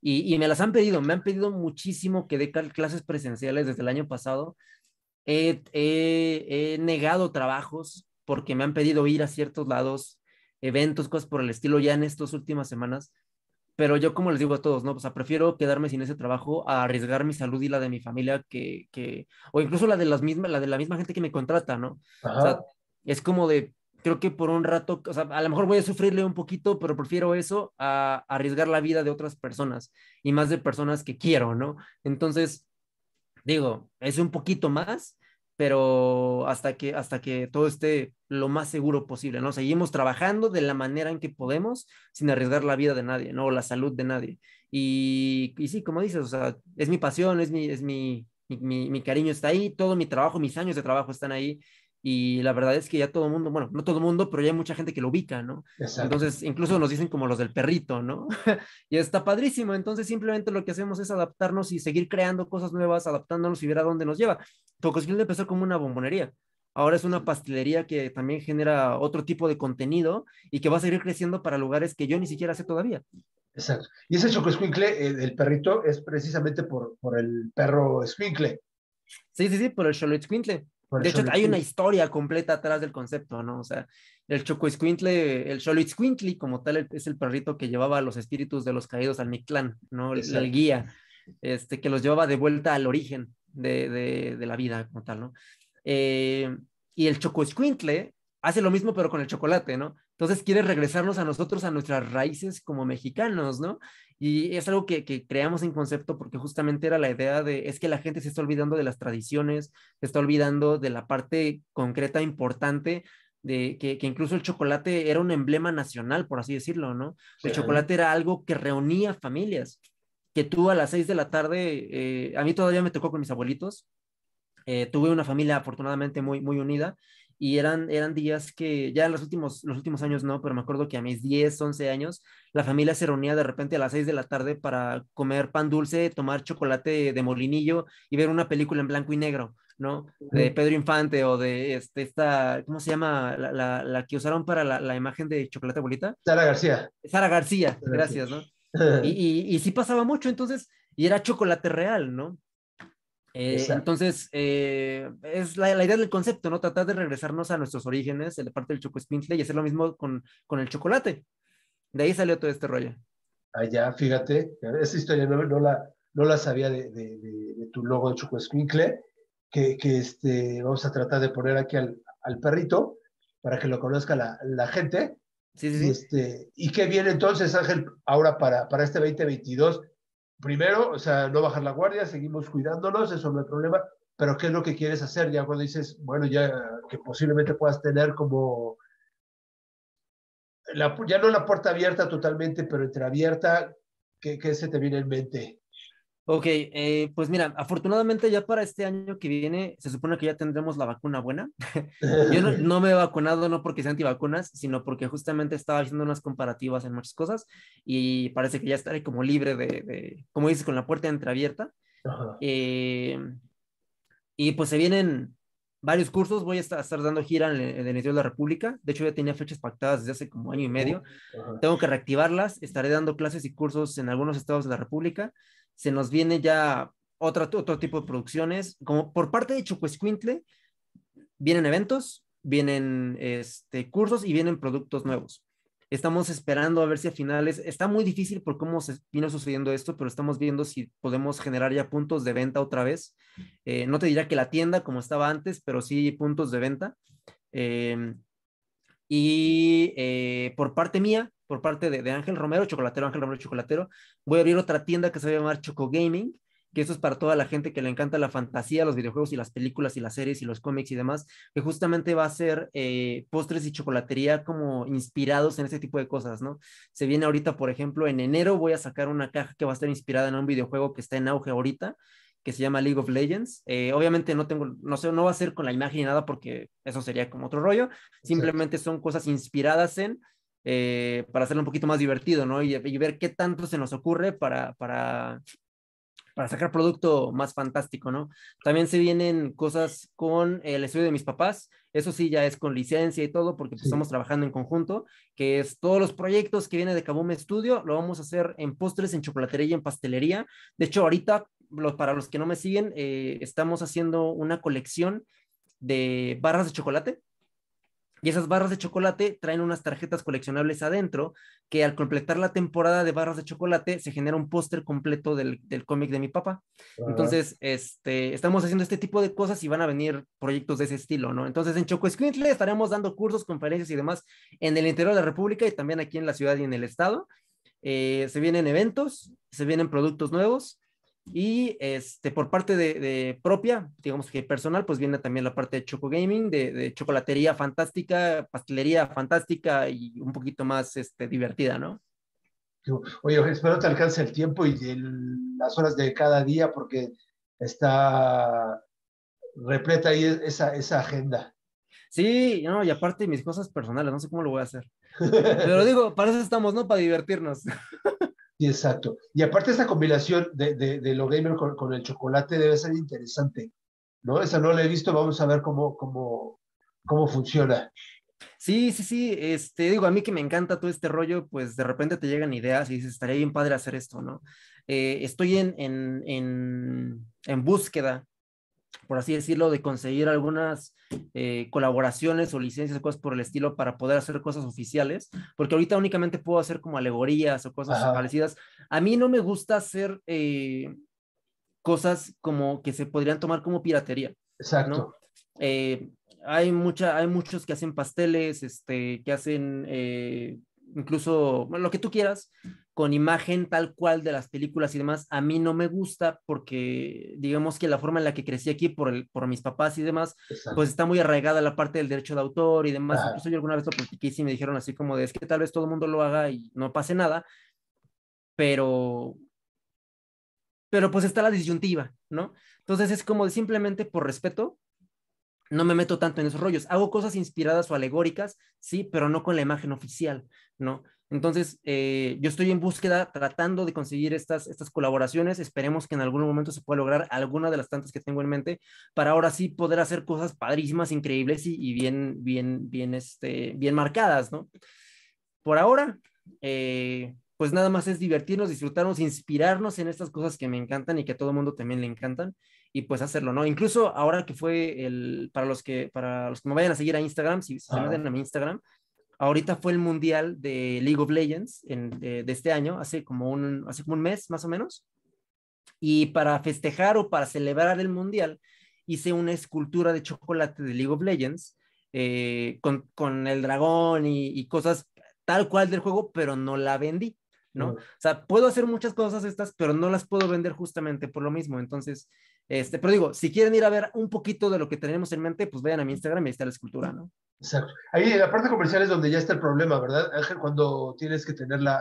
Y, y me las han pedido, me han pedido muchísimo que dé clases presenciales desde el año pasado. He, he negado trabajos porque me han pedido ir a ciertos lados, eventos, cosas por el estilo ya en estas últimas semanas. Pero yo, como les digo a todos, ¿no? O sea, prefiero quedarme sin ese trabajo a arriesgar mi salud y la de mi familia que, o incluso la de, las mismas, la de la misma gente que me contrata, ¿no? O sea, es como de, creo que por un rato, o sea, a lo mejor voy a sufrirle un poquito, pero prefiero eso a arriesgar la vida de otras personas y más de personas que quiero, ¿no? Entonces, digo, es un poquito más, pero hasta que, hasta que todo esté lo más seguro posible, ¿no? Seguimos trabajando de la manera en que podemos sin arriesgar la vida de nadie, ¿no? O la salud de nadie. Y, y sí, como dices, o sea, es mi pasión, es mi, es mi, mi, mi, mi cariño está ahí, todo mi trabajo, mis años de trabajo están ahí y la verdad es que ya todo el mundo, bueno, no todo el mundo, pero ya hay mucha gente que lo ubica, ¿no? Entonces, incluso nos dicen como los del perrito, ¿no? y está padrísimo, entonces simplemente lo que hacemos es adaptarnos y seguir creando cosas nuevas, adaptándonos y ver a dónde nos lleva. Tocosquil empezó como una bombonería. Ahora es una pastelería que también genera otro tipo de contenido y que va a seguir creciendo para lugares que yo ni siquiera sé todavía. Exacto. Y ese chocolate el, el perrito, es precisamente por, por el perro Escuincle. Sí, sí, sí, por el Cholo Squintle de hecho, hay una historia completa atrás del concepto, ¿no? O sea, el Squintle el Escuintle, como tal, es el perrito que llevaba a los espíritus de los caídos al Mictlán, ¿no? El, guía, este, que los llevaba de vuelta al origen de, la vida, como tal, ¿no? Eh, y el Squintle hace lo mismo, pero con el chocolate, ¿no? Entonces quiere regresarnos a nosotros, a nuestras raíces como mexicanos, ¿no? Y es algo que, creamos en concepto porque justamente era la idea de, es que la gente se está olvidando de las tradiciones, se está olvidando de la parte concreta importante, de que, incluso el chocolate era un emblema nacional, por así decirlo, ¿no? El chocolate era algo que reunía familias, que tú a las seis de la tarde, eh, a mí todavía me tocó con mis abuelitos, eh, tuve una familia afortunadamente muy, muy unida y eran, eran días que ya en los últimos, los últimos años no, pero me acuerdo que a mis 10, 11 años, la familia se reunía de repente a las 6 de la tarde para comer pan dulce, tomar chocolate de molinillo y ver una película en blanco y negro, ¿no? De Pedro Infante o de este, esta, ¿cómo se llama? La, que usaron para la, imagen de Chocolate Bolita. Sara García. Sara García, gracias, ¿no? y, y, y sí pasaba mucho, entonces, y era chocolate real, ¿no? Eh, entonces, eh, es la, idea del concepto, ¿no? Tratar de regresarnos a nuestros orígenes, de parte del choco y hacer lo mismo con, con, el chocolate. De ahí salió todo este rollo. Allá, ah, fíjate, esa historia no, la, no la sabía de, tu logo de choco que, que este, vamos a tratar de poner aquí al, al perrito para que lo conozca la, la gente. Sí, sí, sí. Este, ¿Y qué viene entonces, Ángel, ahora para, para este 2022? primero, o sea, no bajar la guardia, seguimos cuidándonos, eso no es problema, pero ¿qué es lo que quieres hacer ya cuando dices, bueno, ya que posiblemente puedas tener como, ya no la puerta abierta totalmente, pero entreabierta, ¿qué, qué se te viene en mente? Ok, eh, pues mira, afortunadamente ya para este año que viene se supone que ya tendremos la vacuna buena. Yo no, me he vacunado no porque sea antivacunas, sino porque justamente estaba haciendo unas comparativas en muchas cosas y parece que ya estaré como libre de, como dices, con la puerta entreabierta. Eh, y pues se vienen varios cursos, voy a estar, dando gira en el, en el, interior de la República, de hecho ya tenía fechas pactadas desde hace como año y medio, tengo que reactivarlas, estaré dando clases y cursos en algunos estados de la República se nos viene ya otro, otro tipo de producciones. Como por parte de Chocuescuintle vienen eventos, vienen este, cursos y vienen productos nuevos. Estamos esperando a ver si a finales, está muy difícil por cómo se vino sucediendo esto, pero estamos viendo si podemos generar ya puntos de venta otra vez. Eh, no te diría que la tienda como estaba antes, pero sí puntos de venta. Eh, y eh, por parte mía, por parte de, Ángel Romero, Chocolatero, Ángel Romero Chocolatero, voy a abrir otra tienda que se va a llamar Choco Gaming, que eso es para toda la gente que le encanta la fantasía, los videojuegos y las películas y las series y los cómics y demás, que justamente va a ser eh, postres y chocolatería como inspirados en ese tipo de cosas, ¿no? Se viene ahorita, por ejemplo, en enero voy a sacar una caja que va a estar inspirada en un videojuego que está en auge ahorita, que se llama League of Legends. Eh, obviamente no tengo, no sé, no va a ser con la imagen ni nada porque eso sería como otro rollo. Simplemente son cosas inspiradas en, eh, para hacerlo un poquito más divertido, ¿no? Y, ver qué tanto se nos ocurre para, para, para sacar producto más fantástico, ¿no? También se vienen cosas con el estudio de mis papás. Eso sí, ya es con licencia y todo, porque pues, estamos trabajando en conjunto, que es todos los proyectos que viene de Kaboom Studio, lo vamos a hacer en postres, en chocolatería y en pastelería. De hecho, ahorita para los que no me siguen, eh, estamos haciendo una colección de barras de chocolate. Y esas barras de chocolate traen unas tarjetas coleccionables adentro que al completar la temporada de barras de chocolate se genera un póster completo del, del cómic de mi papá. Entonces, este, estamos haciendo este tipo de cosas y van a venir proyectos de ese estilo, ¿no? Entonces, en Choco le estaremos dando cursos, conferencias y demás en el interior de la República y también aquí en la ciudad y en el estado. Eh, se vienen eventos, se vienen productos nuevos y este, por parte de, propia, digamos que personal, pues viene también la parte de Choco Gaming, de, chocolatería fantástica, pastelería fantástica y un poquito más este, divertida, ¿no? Oye, espero te alcance el tiempo y las horas de cada día porque está repleta ahí esa, esa agenda. Sí, no, y aparte mis cosas personales, no sé cómo lo voy a hacer. Pero digo, para eso estamos, ¿no? Para divertirnos. exacto. Y aparte esta combinación de, de, lo gamer con, el chocolate debe ser interesante, ¿no? Esa no la he visto, vamos a ver cómo, cómo, cómo funciona. Sí, sí, sí, este, digo, a mí que me encanta todo este rollo, pues de repente te llegan ideas y dices, estaría bien padre hacer esto, ¿no? Eh, estoy en, en, en, en búsqueda por así decirlo, de conseguir algunas eh, colaboraciones o licencias, cosas por el estilo, para poder hacer cosas oficiales, porque ahorita únicamente puedo hacer como alegorías o cosas parecidas. A mí no me gusta hacer eh, cosas como que se podrían tomar como piratería. Exacto. Eh, hay, mucha, hay muchos que hacen pasteles, este, que hacen incluso lo que tú quieras, con imagen tal cual de las películas y demás, a mí no me gusta porque digamos que la forma en la que crecí aquí por, por mis papás y demás, pues está muy arraigada la parte del derecho de autor y demás. Incluso yo alguna vez lo platiqué y me dijeron así como de, es que tal vez todo el mundo lo haga y no pase nada, pero, pero pues está la disyuntiva, ¿no? Entonces es como de simplemente por respeto, no me meto tanto en esos rollos. Hago cosas inspiradas o alegóricas, sí, pero no con la imagen oficial, ¿no? Entonces, eh, yo estoy en búsqueda tratando de conseguir estas, colaboraciones. Esperemos que en algún momento se pueda lograr alguna de las tantas que tengo en mente para ahora sí poder hacer cosas padrísimas, increíbles y, bien, bien, bien, este, bien marcadas, ¿no? Por ahora, eh, pues nada más es divertirnos, disfrutarnos, inspirarnos en estas cosas que me encantan y que a todo el mundo también le encantan y pues hacerlo, ¿no? Incluso ahora que fue para los que, para los que me vayan a seguir a Instagram, si, si se meten a mi Instagram, ahorita fue el mundial de League of Legends de, este año, hace como, un, hace como un mes más o menos. Y para festejar o para celebrar el mundial, hice una escultura de chocolate de League of Legends eh, con, el dragón y, cosas tal cual del juego, pero no la vendí, ¿no? O sea, puedo hacer muchas cosas estas, pero no las puedo vender justamente por lo mismo. Entonces, este, pero digo, si quieren ir a ver un poquito de lo que tenemos en mente, pues vayan a mi Instagram y ahí está la escultura, ¿no? Exacto. Ahí en la parte comercial es donde ya está el problema, ¿verdad, Ángel? Cuando tienes que tener la,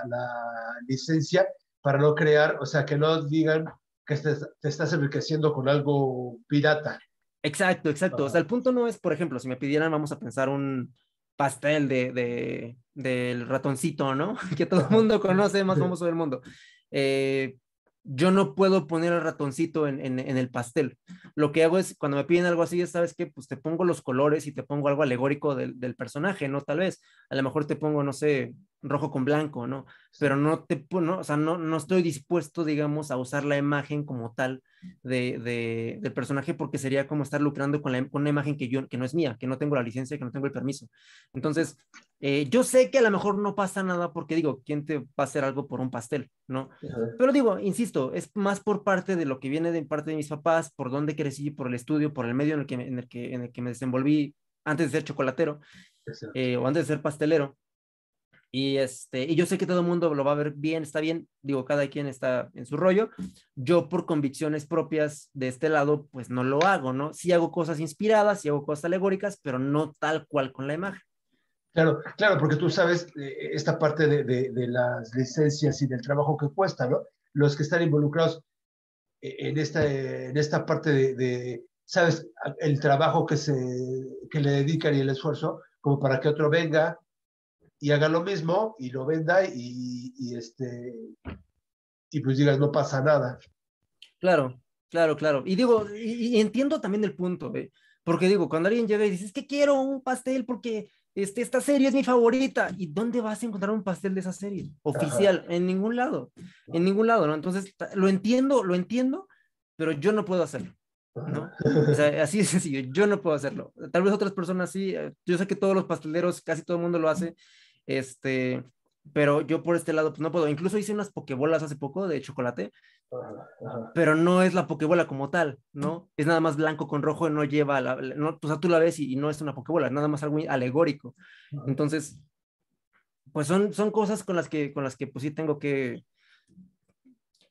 licencia para no crear, o sea, que no digan que te, estás enriqueciendo con algo pirata. Exacto, exacto. O sea, el punto no es, por ejemplo, si me pidieran, vamos a pensar un pastel de, del ratoncito, ¿no? Que todo el mundo conoce, más famoso del mundo. Eh, yo no puedo poner el ratoncito en, el pastel. Lo que hago es, cuando me piden algo así, ya sabes que, pues te pongo los colores y te pongo algo alegórico del, del, personaje, ¿no? Tal vez, a lo mejor te pongo, no sé, rojo con blanco, ¿no? Pero no te, ¿no? O sea, no, no estoy dispuesto, digamos, a usar la imagen como tal de, del personaje porque sería como estar lucrando con, una imagen que, yo, que no es mía, que no tengo la licencia, que no tengo el permiso. Entonces, eh, yo sé que a lo mejor no pasa nada porque digo, ¿quién te va a hacer algo por un pastel, no? Pero digo, insisto, es más por parte de lo que viene de parte de mis papás, por dónde crecí, por el estudio, por el medio en el que me, desenvolví antes de ser chocolatero eh, o antes de ser pastelero. Y, este, y yo sé que todo el mundo lo va a ver bien, está bien, digo, cada quien está en su rollo. Yo por convicciones propias de este lado, pues no lo hago, ¿no? Sí hago cosas inspiradas, sí hago cosas alegóricas, pero no tal cual con la imagen. Claro, claro, porque tú sabes eh, esta parte de, las licencias y del trabajo que cuesta, ¿no? Los que están involucrados eh, en esta, en esta parte de, de sabes, el trabajo que, se, que le dedican y el esfuerzo como para que otro venga y haga lo mismo y lo venda y, este y pues digas no pasa nada. Claro, claro, claro. Y digo, y, entiendo también el punto, eh, porque digo, cuando alguien llega y dices es que quiero un pastel porque este, esta serie es mi favorita, ¿y dónde vas a encontrar un pastel de esa serie? Oficial, en ningún lado, en ningún lado, ¿no? Entonces, lo entiendo, lo entiendo, pero yo no puedo hacerlo. ¿no? O sea, así es sencillo, yo no puedo hacerlo. Tal vez otras personas sí, eh, yo sé que todos los pasteleros, casi todo el mundo lo hace, este, pero yo por este lado pues no puedo. Incluso hice unas pokebolas hace poco de chocolate, pero no es la pokebola como tal, ¿no? Es nada más blanco con rojo, no lleva, la, no, pues, tú la ves y, no es una pokebola, es nada más algo alegórico. Entonces, pues son, son cosas con las que, con las que pues sí tengo que,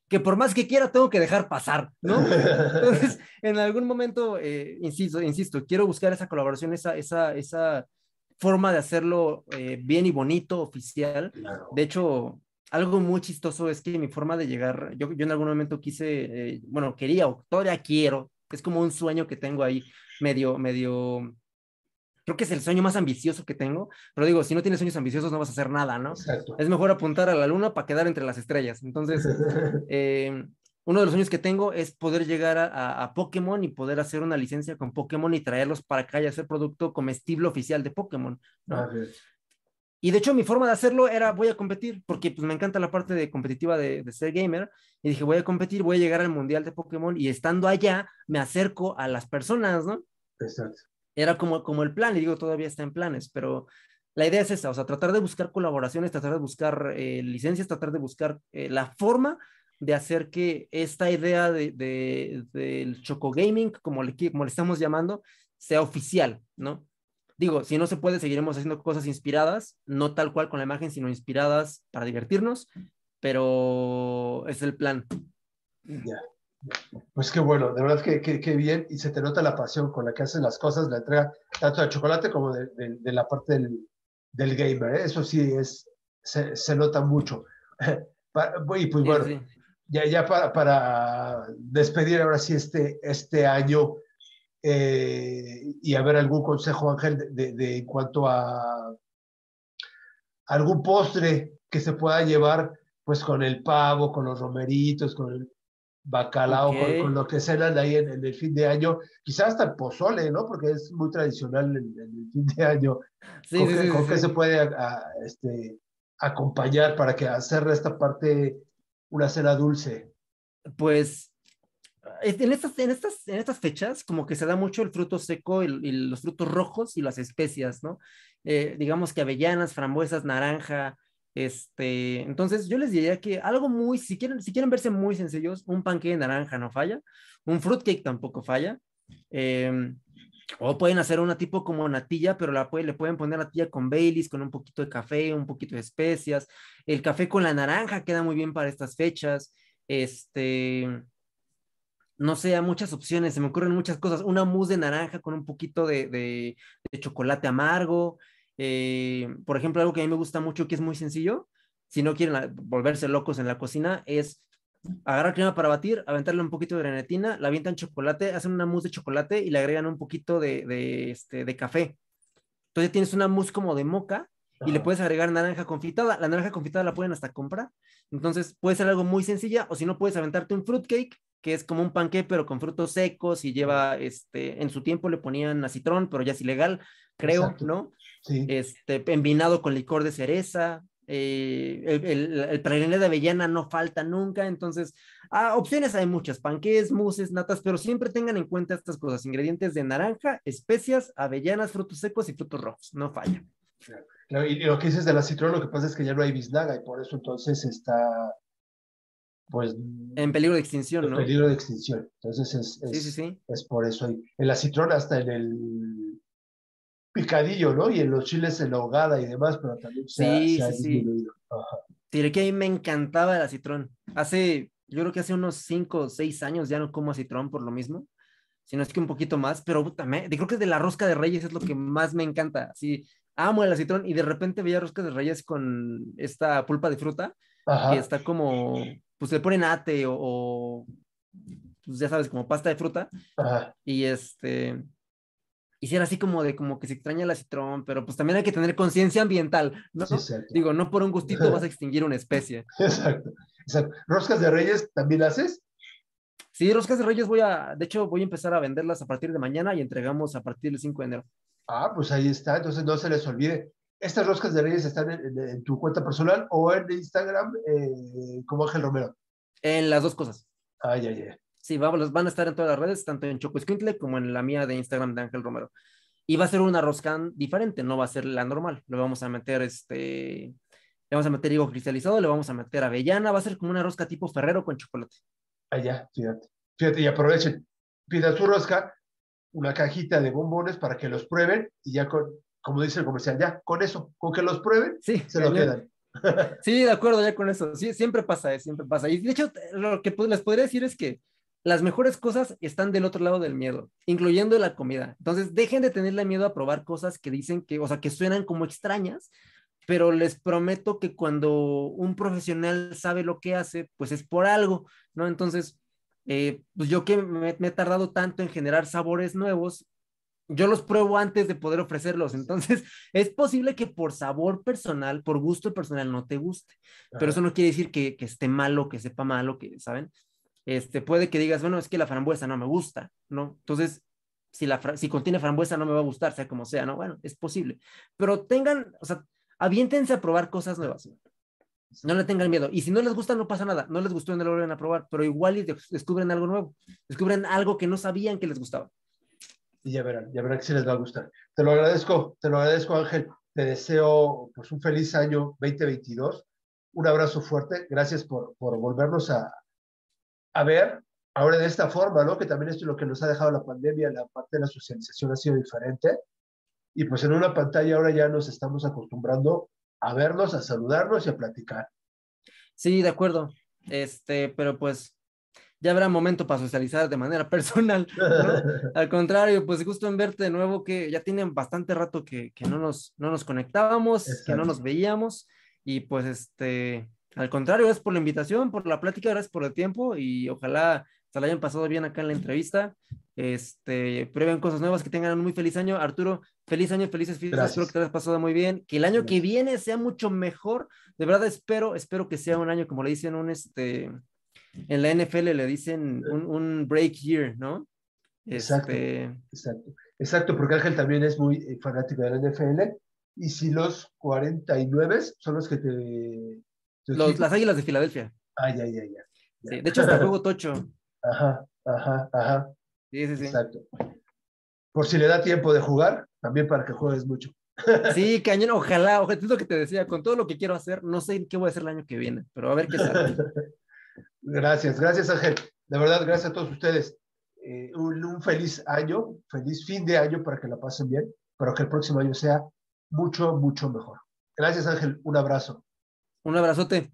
que por más que quiera tengo que dejar pasar, ¿no? Entonces, en algún momento, eh, insisto, insisto, quiero buscar esa colaboración, esa, esa, esa forma de hacerlo eh, bien y bonito, oficial. De hecho, algo muy chistoso es que mi forma de llegar, yo, yo en algún momento quise, eh, bueno, quería o todavía quiero, es como un sueño que tengo ahí, medio, medio, creo que es el sueño más ambicioso que tengo, pero digo, si no tienes sueños ambiciosos no vas a hacer nada, ¿no? Es mejor apuntar a la luna para quedar entre las estrellas. Entonces, eh, uno de los sueños que tengo es poder llegar a, Pokémon y poder hacer una licencia con Pokémon y traerlos para acá y hacer producto comestible oficial de Pokémon. Y de hecho mi forma de hacerlo era voy a competir, porque pues me encanta la parte de competitiva de, ser gamer. Y dije, voy a competir, voy a llegar al Mundial de Pokémon y estando allá me acerco a las personas, ¿no? Exacto. Era como, como el plan, y digo, todavía está en planes, pero la idea es esa, o sea, tratar de buscar colaboraciones, tratar de buscar eh, licencias, tratar de buscar eh, la forma de hacer que esta idea del de, Choco Gaming, como le, estamos llamando, sea oficial, ¿no? Digo, si no se puede, seguiremos haciendo cosas inspiradas, no tal cual con la imagen, sino inspiradas para divertirnos, pero es el plan. Ya. Pues qué bueno, de verdad que, que, bien, y se te nota la pasión con la que hacen las cosas, la entrega tanto de chocolate como de, de, la parte del, del gamer, ¿eh? eso sí es, se, se, nota mucho. y pues bueno, ya, ya para, para, despedir ahora sí este, este año eh, y haber algún consejo, Ángel, de, en cuanto a algún postre que se pueda llevar, pues con el pavo, con los romeritos, con el bacalao, con, lo que cenan ahí en, el fin de año, quizás hasta el pozole, ¿no? Porque es muy tradicional en, el fin de año. Sí, ¿Con, sí, qué, con se puede este, acompañar para que hacer esta parte una cena dulce? Pues en estas, en, estas, en estas fechas como que se da mucho el fruto seco, y los frutos rojos y las especias, ¿no? Eh, digamos que avellanas, frambuesas, naranja, este, entonces yo les diría que algo muy, si quieren, si quieren verse muy sencillos, un panque de naranja no falla, un fruitcake tampoco falla, em, o pueden hacer una tipo como natilla, pero le pueden poner natilla con Baileys, con un poquito de café, un poquito de especias. El café con la naranja queda muy bien para estas fechas. Este, no sé, muchas opciones, se me ocurren muchas cosas. Una mousse de naranja con un poquito de, chocolate amargo. Eh, por ejemplo, algo que a mí me gusta mucho, que es muy sencillo, si no quieren ah, volverse locos en la cocina, es agarrar crema para batir, aventarle un poquito de grenetina, la avientan chocolate, hacen una mousse de chocolate y le agregan un poquito de, este, de café. Entonces tienes una mousse como de moca y le puedes agregar naranja confitada. La naranja confitada la pueden hasta comprar. Entonces puede ser algo muy sencilla o si no puedes aventarte un fruitcake que es como un panqué pero con frutos secos y lleva, este, en su tiempo le ponían acitrón, pero ya es ilegal, creo, ¿no? Este, envinado con licor de cereza, eh, el, el, de avellana no falta nunca, entonces, ah, opciones hay muchas, panqués, muses, natas, pero siempre tengan en cuenta estas cosas, ingredientes de naranja, especias, avellanas, frutos secos y frutos rojos, no falla. y lo que dices de la lo que pasa es que ya no hay biznaga y por eso entonces está, pues... En peligro de extinción, ¿no? En peligro de extinción, entonces es, por eso. Y el acitrón hasta en el picadillo, ¿no? Y en los chiles en la y demás, pero también se sí, sí, sí. Diré que a mí me encantaba el acitrón. Hace, yo creo que hace unos 5 o 6 años ya no como acitrón por lo mismo, sino es que un poquito más, pero también, creo que es de la rosca de reyes es lo que más me encanta. Así, amo el acitrón y de repente veía rosca de reyes con esta pulpa de fruta, Ajá. que está como, pues le ponen ate o, o pues ya sabes, como pasta de fruta. Ajá. Y este, y si así como de como que se extraña el citrón pero pues también hay que tener conciencia ambiental, ¿no? Digo, no por un gustito vas a extinguir una especie. Exacto, ¿Roscas de Reyes también las haces? Sí, roscas de Reyes voy a, de hecho voy a empezar a venderlas a partir de mañana y entregamos a partir del 5 de enero. Ah, pues ahí está, entonces no se les olvide. ¿Estas roscas de Reyes están en, tu cuenta personal o en Instagram eh, como Ángel Romero? En las dos cosas. Ay, ah, ay, ay. Sí, vamos, van a estar en todas las redes, tanto en Choco Squintle como en la mía de Instagram de Ángel Romero. Y va a ser una rosca diferente, no va a ser la normal. Le vamos a meter este. Le vamos a meter higo cristalizado, le vamos a meter avellana, va a ser como una rosca tipo ferrero con chocolate. Allá, ah, fíjate. Fíjate, y aprovechen. pida su rosca, una cajita de bombones para que los prueben y ya con, como dice el comercial, ya con eso, con que los prueben, sí, se lo quedan. Sí, de acuerdo, ya con eso. Sí, siempre pasa, eh, siempre pasa. Y de hecho, lo que les podría decir es que las mejores cosas están del otro lado del miedo, incluyendo la comida. Entonces, dejen de tenerle miedo a probar cosas que dicen que, o sea, que suenan como extrañas, pero les prometo que cuando un profesional sabe lo que hace, pues es por algo, ¿no? Entonces, eh, pues yo que me, he tardado tanto en generar sabores nuevos, yo los pruebo antes de poder ofrecerlos. Entonces, es posible que por sabor personal, por gusto personal, no te guste, pero eso no quiere decir que, que esté malo, que sepa malo, que, ¿saben? este, puede que digas, bueno, es que la frambuesa no me gusta, ¿no? Entonces, si, la si contiene frambuesa no me va a gustar, sea como sea, ¿no? Bueno, es posible. Pero tengan, o sea, aviéntense a probar cosas nuevas. ¿no? le tengan miedo. Y si no les gusta, no pasa nada. No les gustó, no lo vuelven a probar. Pero igual y descubren algo nuevo. Descubren algo que no sabían que les gustaba. Y ya verán, ya verán que sí les va a gustar. Te lo agradezco, te lo agradezco, Ángel. Te deseo pues, un feliz año 2022. Un abrazo fuerte. Gracias por, por volvernos a, a ver ahora de esta forma, ¿no? Que también esto es lo que nos ha dejado la pandemia, la parte de la socialización ha sido diferente. Y pues en una pantalla ahora ya nos estamos acostumbrando a vernos, a saludarnos y a platicar. Sí, de acuerdo. Este, pero pues ya habrá momento para socializar de manera personal. Al contrario, pues gusto en verte de nuevo, que ya tienen bastante rato que, que no, nos, no nos conectábamos, que no nos veíamos. Y pues este, al contrario, gracias por la invitación, por la plática, gracias por el tiempo y ojalá se la hayan pasado bien acá en la entrevista. Este, prueben cosas nuevas, que tengan un muy feliz año. Arturo, feliz año, felices fiestas. Espero que te hayas pasado muy bien. Que el año que viene sea mucho mejor. De verdad espero, espero que sea un año, como le dicen un este, en la NFL le dicen un, break year, ¿no? Exacto, este, exacto. Exacto, porque Ángel también es muy eh, fanático de la NFL. Y si los 49 son los que te las Águilas de Filadelfia. Ay, ah, ay, ay, ya. de hecho, hasta juego tocho. Ajá, ajá, ajá. Sí, sí, sí. Exacto. Por si le da tiempo de jugar, también para que juegues mucho. Sí, cañón, ojalá, ojalá, es lo que te decía, con todo lo que quiero hacer, no sé qué voy a hacer el año que viene, pero a ver qué sale. Gracias, gracias Ángel. De verdad, gracias a todos ustedes. Eh, un, un, feliz año, feliz fin de año para que la pasen bien, pero que el próximo año sea mucho, mucho mejor. Gracias Ángel, un abrazo. Un abrazote.